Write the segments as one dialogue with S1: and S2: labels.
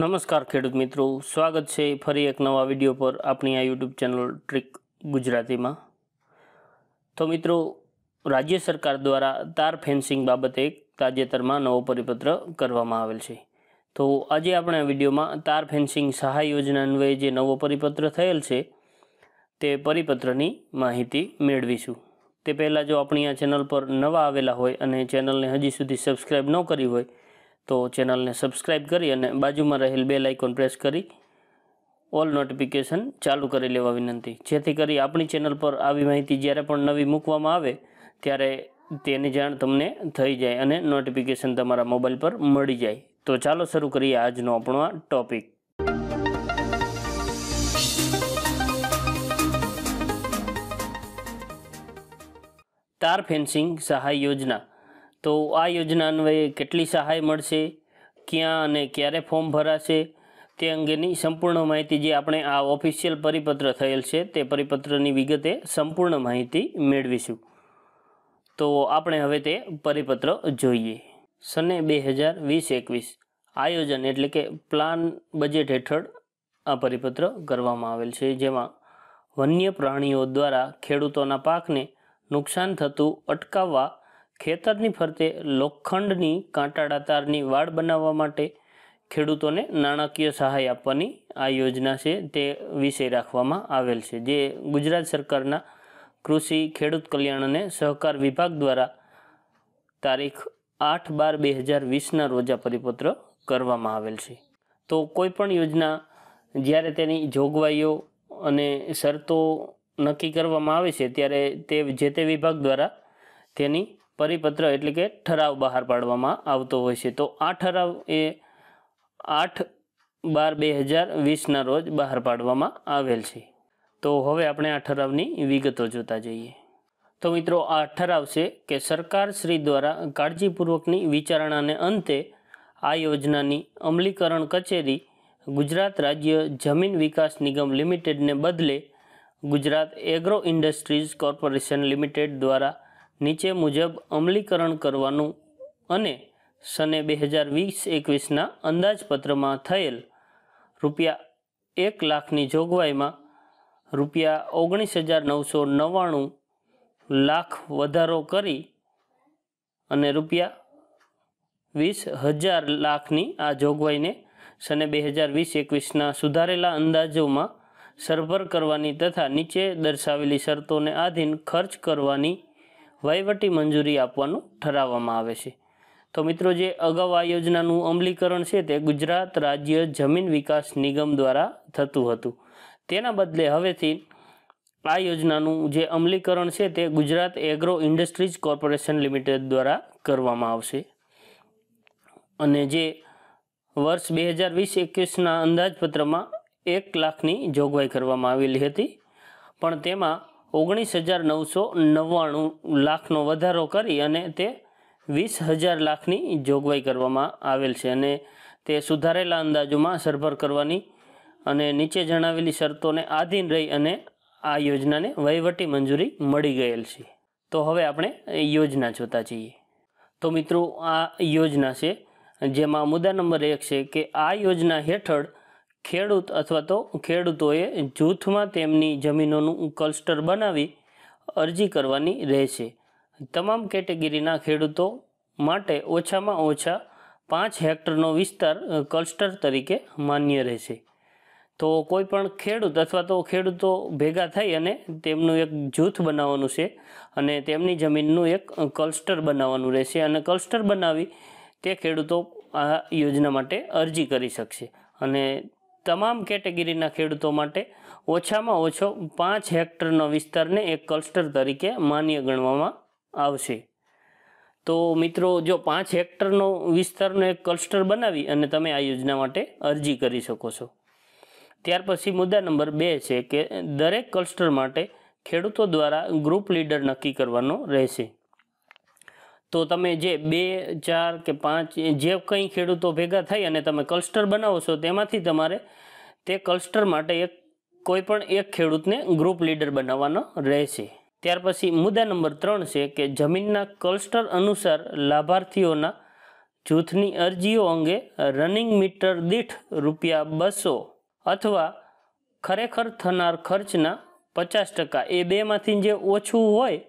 S1: નમસ્કાર ખેડૂત મિત્રો સ્વાગત છે ફરી એક નવા વિડીયો પર આપણી આ યુટ્યુબ ચેનલ ટ્રીક ગુજરાતીમાં તો મિત્રો રાજ્ય સરકાર દ્વારા તાર ફેન્સિંગ બાબતે એક તાજેતરમાં નવો પરિપત્ર કરવામાં આવેલ છે તો આજે આપણે આ વિડીયોમાં તાર ફેન્સિંગ સહાય યોજના અન્વયે જે નવો પરિપત્ર થયેલ છે તે પરિપત્રની માહિતી મેળવીશું તે પહેલાં જો આપણી આ ચેનલ પર નવા આવેલા હોય અને ચેનલને હજી સુધી સબસ્ક્રાઈબ ન કરી હોય તો ચેનલને સબસ્ક્રાઈબ કરી અને બાજુમાં રહેલ બે આઇકોન પ્રેસ કરી ઓલ નોટિફિકેશન ચાલુ કરી લેવા વિનંતી જેથી કરી આપણી ચેનલ પર આવી માહિતી જ્યારે પણ નવી મૂકવામાં આવે ત્યારે તેની જાણ તમને થઈ જાય અને નોટિફિકેશન તમારા મોબાઈલ પર મળી જાય તો ચાલો શરૂ કરીએ આજનો આપણો આ ટોપિક તાર ફેન્સિંગ સહાય યોજના તો આ યોજના અન્વયે કેટલી સહાય મળશે ક્યાં અને ક્યારે ફોર્મ ભરાશે તે અંગેની સંપૂર્ણ માહિતી જે આપણે આ ઓફિશિયલ પરિપત્ર થયેલ છે તે પરિપત્રની વિગતે સંપૂર્ણ માહિતી મેળવીશું તો આપણે હવે તે પરિપત્ર જોઈએ સને બે હજાર વીસ એકવીસ આયોજન એટલે કે પ્લાન બજેટ હેઠળ આ પરિપત્ર કરવામાં આવેલ છે જેમાં વન્ય પ્રાણીઓ દ્વારા ખેડૂતોના પાકને નુકસાન થતું અટકાવવા ખેતરની ફરતે લોખંડની કાંટાળા તારની વાડ બનાવવા માટે ખેડૂતોને નાણાકીય સહાય આપવાની આ યોજના છે તે વિષય રાખવામાં આવેલ છે જે ગુજરાત સરકારના કૃષિ ખેડૂત કલ્યાણ અને સહકાર વિભાગ દ્વારા તારીખ આઠ બાર બે હજાર વીસના રોજા પરિપત્ર કરવામાં આવેલ છે તો કોઈપણ યોજના જ્યારે તેની જોગવાઈઓ અને શરતો નક્કી કરવામાં આવે છે ત્યારે તે જે તે વિભાગ દ્વારા તેની પરિપત્ર એટલે કે ઠરાવ બહાર પાડવામાં આવતો હોય છે તો આ ઠરાવ એ આઠ બાર બે હજાર વીસના રોજ બહાર પાડવામાં આવેલ છે તો હવે આપણે આ ઠરાવની વિગતો જોતા જઈએ તો મિત્રો આ ઠરાવ છે કે સરકાર શ્રી દ્વારા કાળજીપૂર્વકની વિચારણાને અંતે આ યોજનાની અમલીકરણ કચેરી ગુજરાત રાજ્ય જમીન વિકાસ નિગમ લિમિટેડને બદલે Gujarat agro industries corporation limited દ્વારા નીચે મુજબ અમલીકરણ કરવાનું અને સને બે હજાર વીસ એકવીસના અંદાજપત્રમાં થયેલ રૂપિયા એક લાખની જોગવાઈમાં રૂપિયા ઓગણીસ હજાર નવસો નવ્વાણું લાખ વધારો કરી અને રૂપિયા વીસ હજાર લાખની આ જોગવાઈને સને બે હજાર વીસ એકવીસના સુધારેલા અંદાજોમાં સરભર કરવાની તથા નીચે દર્શાવેલી શરતોને આધીન ખર્ચ કરવાની વહીવટી મંજૂરી આપવાનું ઠરાવવામાં આવે છે તો મિત્રો જે અગાઉ આ યોજનાનું અમલીકરણ છે તે ગુજરાત રાજ્ય જમીન વિકાસ નિગમ દ્વારા થતું હતું તેના બદલે હવેથી આ યોજનાનું જે અમલીકરણ છે તે Gujarat agro industries corporation limited દ્વારા કરવામાં આવશે અને જે વર્ષ બે હજાર વીસ એકવીસના અંદાજપત્રમાં એક લાખની જોગવાઈ કરવામાં આવેલી હતી પણ તેમાં ઓગણીસ હજાર નવસો નવ્વાણું લાખનો વધારો કરી અને તે વીસ હજાર લાખની જોગવાઈ કરવામાં આવેલ છે અને તે સુધારેલા અંદાજોમાં સરભર કરવાની અને નીચે જણાવેલી શરતોને આધીન રહી અને આ યોજનાને વહીવટી મંજૂરી મળી ગયેલ છે તો હવે આપણે યોજના જોતા જઈએ તો મિત્રો આ યોજના છે જેમાં મુદ્દા નંબર એક છે કે આ યોજના હેઠળ ખેડૂત અથવા તો ખેડૂતોએ જૂથમાં તેમની જમીનોનું ક્લસ્ટર બનાવી અરજી કરવાની રહેશે તમામ કેટેગરીના ખેડૂતો માટે ઓછામાં ઓછા પાંચ હેક્ટરનો વિસ્તાર ક્લસ્ટર તરીકે માન્ય રહેશે તો કોઈ પણ ખેડૂત અથવા તો ખેડૂતો ભેગા થઈ અને તેમનું એક જૂથ બનાવવાનું છે અને તેમની જમીનનું એક ક્લસ્ટર બનાવવાનું રહેશે અને કલસ્ટર બનાવી તે ખેડૂતો આ યોજના માટે અરજી કરી શકશે અને તમામ કેટેગરીના ખેડૂતો માટે ઓછામાં ઓછો પાંચ હેક્ટરનો વિસ્તારને એક ક્લસ્ટર તરીકે માન્ય ગણવામાં આવશે તો મિત્રો જો પાંચ હેક્ટરનો વિસ્તારનો એક ક્લસ્ટર બનાવી અને તમે આ યોજના માટે અરજી કરી શકો છો ત્યાર પછી મુદ્દા નંબર બે છે કે દરેક ક્લસ્ટર માટે ખેડૂતો દ્વારા ગ્રુપ લીડર નક્કી કરવાનો રહેશે તો તમે જે બે ચાર કે પાંચ જે કંઈ ખેડૂતો ભેગા થઈ અને તમે ક્લસ્ટર બનાવો છો તેમાંથી તમારે તે ક્લસ્ટર માટે એક કોઈપણ એક ખેડૂતને ગ્રુપ લીડર બનાવવાનો રહેશે ત્યાર પછી મુદ્દા નંબર ત્રણ છે કે જમીનના ક્લસ્ટર અનુસાર લાભાર્થીઓના જૂથની અરજીઓ અંગે રનિંગ મીટર દીઠ રૂપિયા બસો અથવા ખરેખર થનાર ખર્ચના પચાસ ટકા એ બેમાંથી જે ઓછું હોય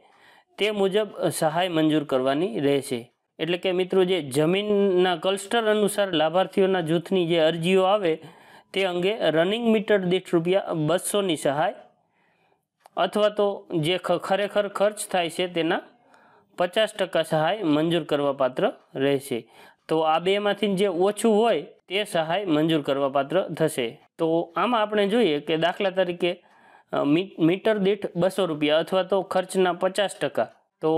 S1: તે મુજબ સહાય મંજૂર કરવાની રહેશે એટલે કે મિત્રો જે જમીનના કલસ્ટર અનુસાર લાભાર્થીઓના જૂથની જે અરજીઓ આવે તે અંગે રનિંગ મીટર દીઠ રૂપિયા બસોની સહાય અથવા તો જે ખરેખર ખર્ચ થાય છે તેના પચાસ ટકા સહાય મંજૂર કરવાપાત્ર રહેશે તો આ બેમાંથી જે ઓછું હોય તે સહાય મંજૂર કરવાપાત્ર થશે તો આમાં આપણે જોઈએ કે દાખલા તરીકે મીટર દીઠ બસો રૂપિયા અથવા તો ખર્ચના પચાસ ટકા તો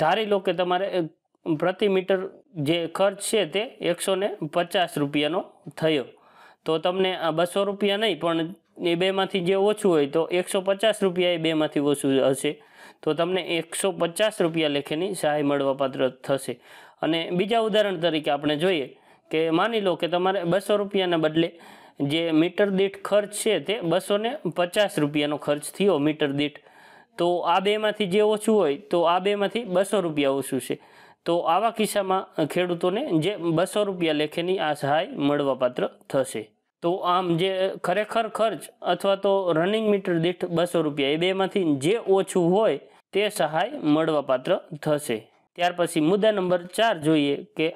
S1: ધારી લો કે તમારે પ્રતિ મીટર જે ખર્ચ છે તે એકસો ને પચાસ રૂપિયાનો થયો તો તમને આ બસો રૂપિયા નહીં પણ એ બેમાંથી જે ઓછું હોય તો એકસો પચાસ રૂપિયા એ બેમાંથી ઓછું હશે તો તમને એકસો પચાસ રૂપિયા લેખેની સહાય મળવાપાત્ર થશે અને બીજા ઉદાહરણ તરીકે આપણે જોઈએ કે માની લો કે તમારે બસો રૂપિયાના બદલે જે મીટર દીઠ ખર્ચ છે તે બસો પચાસ રૂપિયાનો ખર્ચ થયો મીટર દીઠ તો આ બેમાંથી જે ઓછું હોય તો આ બેમાંથી બસો રૂપિયા ઓછું છે તો આવા કિસ્સામાં ખેડૂતોને જે બસો રૂપિયા લેખેની આ સહાય મળવાપાત્ર થશે તો આમ જે ખરેખર ખર્ચ અથવા તો રનિંગ મીટર દીઠ બસો રૂપિયા એ બેમાંથી જે ઓછું હોય તે સહાય મળવાપાત્ર થશે ત્યાર પછી મુદ્દા નંબર ચાર જોઈએ કે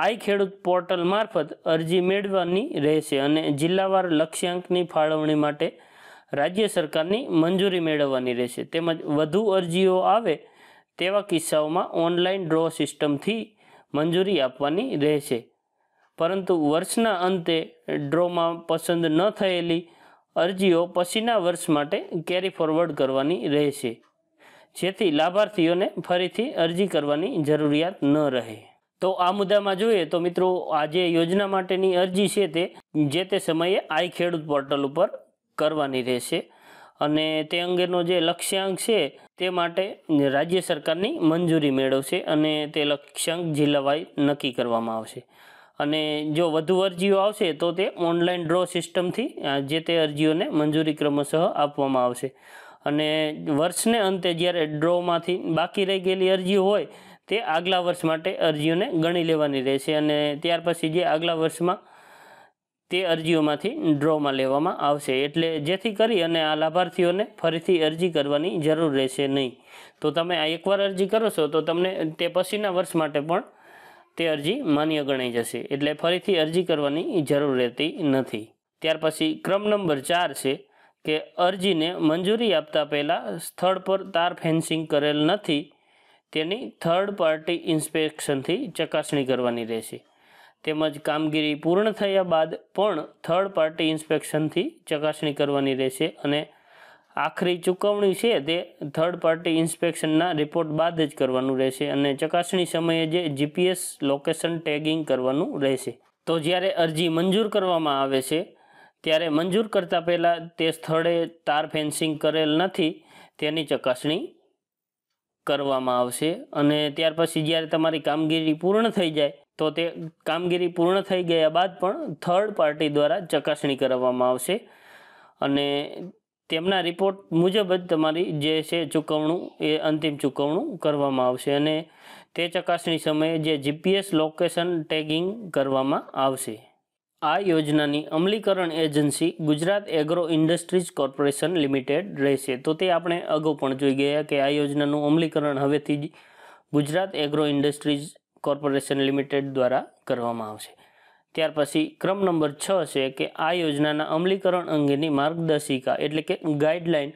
S1: આઈ ખેડૂત પોર્ટલ મારફત અરજી મેળવવાની રહેશે અને જિલ્લાવાર લક્ષ્યાંકની ફાળવણી માટે રાજ્ય સરકારની મંજૂરી મેળવવાની રહેશે તેમજ વધુ અરજીઓ આવે તેવા કિસ્સાઓમાં ઓનલાઈન ડ્રો સિસ્ટમથી મંજૂરી આપવાની રહેશે પરંતુ વર્ષના અંતે ડ્રોમાં પસંદ ન થયેલી અરજીઓ પછીના વર્ષ માટે કેરી ફોરવર્ડ કરવાની રહેશે જેથી લાભાર્થીઓને ફરીથી અરજી કરવાની જરૂરિયાત ન રહે તો આ મુદ્દામાં જોઈએ તો મિત્રો આ જે યોજના માટેની અરજી છે તે જે તે સમયે આઈ ખેડૂત પોર્ટલ ઉપર કરવાની રહેશે અને તે અંગેનો જે લક્ષ્યાંક છે તે માટે રાજ્ય સરકારની મંજૂરી મેળવશે અને તે લક્ષ્યાંક જિલ્લાવાઇઝ નક્કી કરવામાં આવશે અને જો વધુ અરજીઓ આવશે તો તે ઓનલાઈન ડ્રો સિસ્ટમથી જે તે અરજીઓને મંજૂરી ક્રમશઃ આપવામાં આવશે અને વર્ષને અંતે જ્યારે ડ્રોમાંથી બાકી રહી ગયેલી અરજી હોય તે આગલા વર્ષ માટે અરજીઓને ગણી લેવાની રહેશે અને ત્યાર પછી જે આગલા વર્ષમાં તે અરજીઓમાંથી ડ્રોમાં લેવામાં આવશે એટલે જેથી કરી અને આ લાભાર્થીઓને ફરીથી અરજી કરવાની જરૂર રહેશે નહીં તો તમે આ એકવાર અરજી કરો છો તો તમને તે પછીના વર્ષ માટે પણ તે અરજી માન્ય ગણાઈ જશે એટલે ફરીથી અરજી કરવાની જરૂર રહેતી નથી ત્યાર પછી ક્રમ નંબર ચાર છે કે અરજીને મંજૂરી આપતા પહેલાં સ્થળ પર તાર ફેન્સિંગ કરેલ નથી તેની થર્ડ પાર્ટી ઇન્સ્પેક્શનથી ચકાસણી કરવાની રહેશે તેમજ કામગીરી પૂર્ણ થયા બાદ પણ થર્ડ પાર્ટી ઇન્સ્પેક્શનથી ચકાસણી કરવાની રહેશે અને આખરી ચૂકવણી છે તે થર્ડ પાર્ટી ઇન્સ્પેક્શનના રિપોર્ટ બાદ જ કરવાનું રહેશે અને ચકાસણી સમયે જે જીપીએસ લોકેશન ટેગિંગ કરવાનું રહેશે તો જ્યારે અરજી મંજૂર કરવામાં આવે છે ત્યારે મંજૂર કરતાં પહેલાં તે સ્થળે તાર ફેન્સિંગ કરેલ નથી તેની ચકાસણી કરવામાં આવશે અને ત્યાર પછી જ્યારે તમારી કામગીરી પૂર્ણ થઈ જાય તો તે કામગીરી પૂર્ણ થઈ ગયા બાદ પણ થર્ડ પાર્ટી દ્વારા ચકાસણી કરવામાં આવશે અને તેમના રિપોર્ટ મુજબ જ તમારી જે છે ચૂકવણું એ અંતિમ ચૂકવણું કરવામાં આવશે અને તે ચકાસણી સમયે જે જીપીએસ લોકેશન ટેગિંગ કરવામાં આવશે આ યોજનાની અમલીકરણ agency Gujarat agro industries corporation limited રહેશે તો તે આપણે અગાઉ પણ જોઈ ગયા કે આ યોજનાનું અમલીકરણ હવેથી જ Gujarat agro industries corporation limited દ્વારા કરવામાં આવશે ત્યાર પછી ક્રમ નંબર છ છે કે આ યોજનાના અમલીકરણ અંગેની માર્ગદર્શિકા એટલે કે guideline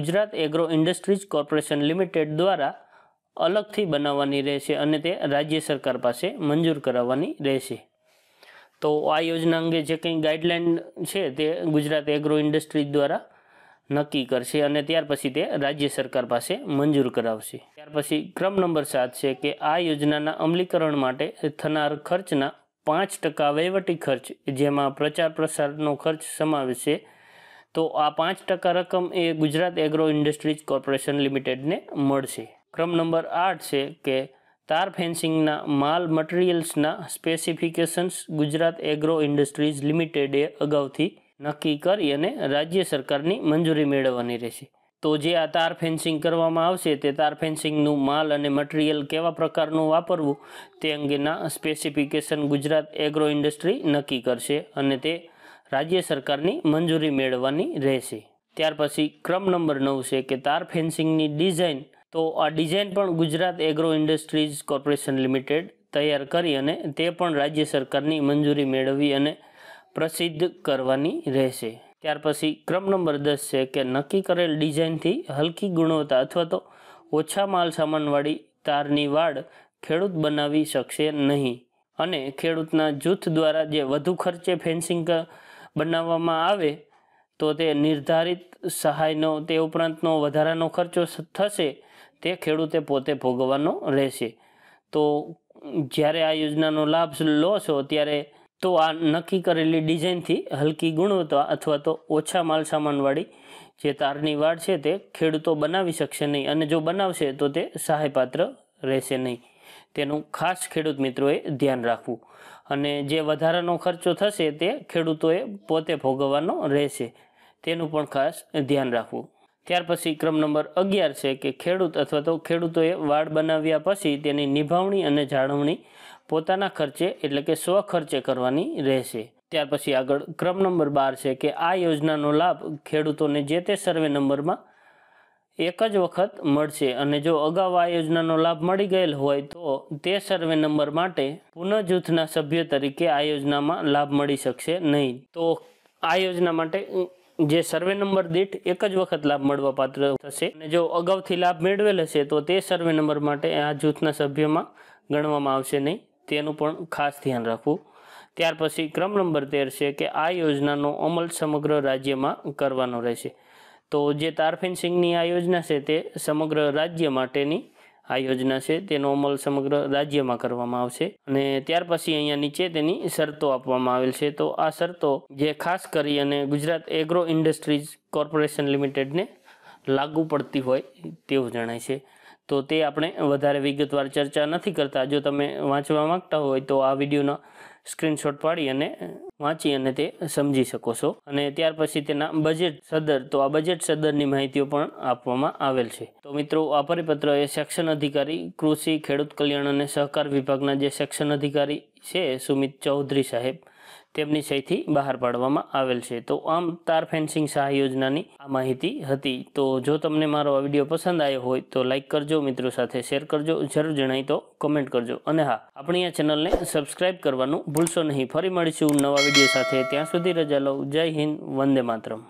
S1: Gujarat agro industries corporation limited દ્વારા અલગથી બનાવવાની રહેશે અને તે રાજ્ય સરકાર પાસે મંજૂર કરાવવાની રહેશે તો આ યોજના અંગે જે કંઈ ગાઈડલાઇન છે તે ગુજરાત એગ્રો ઇન્ડસ્ટ્રી દ્વારા નક્કી કરશે અને ત્યાર પછી તે રાજ્ય સરકાર પાસે મંજૂર કરાવશે ત્યાર પછી ક્રમ નંબર સાત છે કે આ યોજનાના અમલીકરણ માટે થનાર ખર્ચના પાંચ ટકા વહીવટી ખર્ચ જેમાં પ્રચાર પ્રસારનો ખર્ચ સમાવેશ છે તો આ પાંચ ટકા રકમ એ ગુજરાત એગ્રો ઇન્ડસ્ટ્રીઝ કોર્પોરેશન લિમિટેડને મળશે ક્રમ નંબર આઠ છે કે તાર ફેન્સિંગના માલ મટીરિયલ્સના સ્પેસિફિકેશન્સ ગુજરાત એગ્રો ઇન્ડસ્ટ્રીઝ લિમિટેડે અગાઉથી નક્કી કરી અને રાજ્ય સરકારની મંજૂરી મેળવવાની રહેશે તો જે આ તાર ફેન્સિંગ કરવામાં આવશે તે તાર ફેન્સિંગનું માલ અને મટીરિયલ કેવા પ્રકારનું વાપરવું તે અંગેના સ્પેસિફિકેશન ગુજરાત એગ્રો ઇન્ડસ્ટ્રી નક્કી કરશે અને તે રાજ્ય સરકારની મંજૂરી મેળવવાની રહેશે ત્યાર પછી ક્રમ નંબર નવ છે કે તાર ફેન્સિંગની ડિઝાઇન તો આ ડિઝાઇન પણ Gujarat agro industries corporation limited તૈયાર કરી અને તે પણ રાજ્ય સરકારની મંજૂરી મેળવી અને પ્રસિદ્ધ કરવાની રહેશે ત્યાર પછી ક્રમ નંબર દસ છે કે નક્કી કરેલ ડિઝાઇનથી હલકી ગુણવત્તા અથવા તો ઓછા માલ સામાનવાળી તારની વાડ ખેડૂત બનાવી શકશે નહીં અને ખેડૂતના જૂથ દ્વારા જે વધુ ખર્ચે ફેન્સિંગ બનાવવામાં આવે તો તે નિર્ધારિત સહાયનો તે ઉપરાંતનો વધારાનો ખર્ચો થશે તે ખેડૂતે પોતે ભોગવવાનો રહેશે તો જ્યારે આ યોજનાનો લાભ લો છો ત્યારે તો આ નક્કી કરેલી ડિઝાઇનથી હલકી ગુણવત્તા અથવા તો ઓછા માલ સામાનવાળી જે તારની વાડ છે તે ખેડૂતો બનાવી શકશે નહીં અને જો બનાવશે તો તે સહાયપાત્ર રહેશે નહીં તેનું ખાસ ખેડૂત મિત્રોએ ધ્યાન રાખવું અને જે વધારાનો ખર્ચો થશે તે ખેડૂતોએ પોતે ભોગવવાનો રહેશે તેનું પણ ખાસ ધ્યાન રાખવું ત્યાર પછી ક્રમ નંબર અગિયાર છે કે ખેડૂત અથવા તો ખેડૂતોએ વાડ બનાવ્યા પછી તેની નિભાવણી અને જાળવણી પોતાના ખર્ચે એટલે કે સ્વખર્ચે કરવાની રહેશે ત્યાર પછી આગળ ક્રમ નંબર બાર છે કે આ યોજનાનો લાભ ખેડૂતોને જે તે સર્વે નંબરમાં એક જ વખત મળશે અને જો અગાઉ આ યોજનાનો લાભ મળી ગયેલ હોય તો તે સર્વે નંબર માટે પુનઃજૂથના સભ્ય તરીકે આ યોજનામાં લાભ મળી શકશે નહીં તો આ યોજના માટે જે સર્વે નંબર દીઠ એક જ વખત લાભ મળવા પાત્ર થશે અને જો અગાઉથી લાભ મેળવેલ હશે તો તે સર્વે નંબર માટે આ જૂથના સભ્યમાં ગણવામાં આવશે નહીં તેનું પણ ખાસ ધ્યાન રાખવું ત્યાર પછી ક્રમ નંબર તેર છે કે આ યોજનાનો અમલ સમગ્ર રાજ્યમાં કરવાનો રહેશે તો જે તારફેન સિંહની આ યોજના છે તે સમગ્ર રાજ્ય માટેની આ યોજના છે તેનો અમલ સમગ્ર રાજ્યમાં કરવામાં આવશે અને ત્યાર પછી અહીંયા નીચે તેની શરતો આપવામાં આવેલ છે તો આ શરતો જે ખાસ કરી અને ગુજરાત એગ્રો ઇન્ડસ્ટ્રીઝ કોર્પોરેશન લિમિટેડને લાગુ પડતી હોય તેવું જણાય છે તો તે આપણે વધારે વિગતવાર ચર્ચા નથી કરતા જો તમે વાંચવા માંગતા હોય તો આ વિડીયોના સ્ક્રીનશોટ પાડી અને વાંચી અને તે સમજી શકો છો અને ત્યાર પછી તેના બજેટ સદર તો આ બજેટ સદરની માહિતીઓ પણ આપવામાં આવેલ છે તો મિત્રો આ પરિપત્ર એ સેક્શન અધિકારી કૃષિ ખેડૂત કલ્યાણ અને સહકાર વિભાગના જે સેક્શન અધિકારી છે સુમિત ચૌધરી સાહેબ તેમની સહીથી બહાર પાડવામાં આવેલ છે તો આમ તાર ફેન્સિંગ સહાય યોજનાની આ માહિતી હતી તો જો તમને મારો આ વિડીયો પસંદ આવ્યો હોય તો લાઇક કરજો મિત્રો સાથે શેર કરજો જરૂર જણાય તો કમેન્ટ કરજો અને હા આપણી આ ચેનલને સબસ્ક્રાઇબ કરવાનું ભૂલશો નહીં ફરી મળીશું નવા વિડીયો સાથે ત્યાં સુધી રજા લઉં જય હિન્દ વંદે માતરમ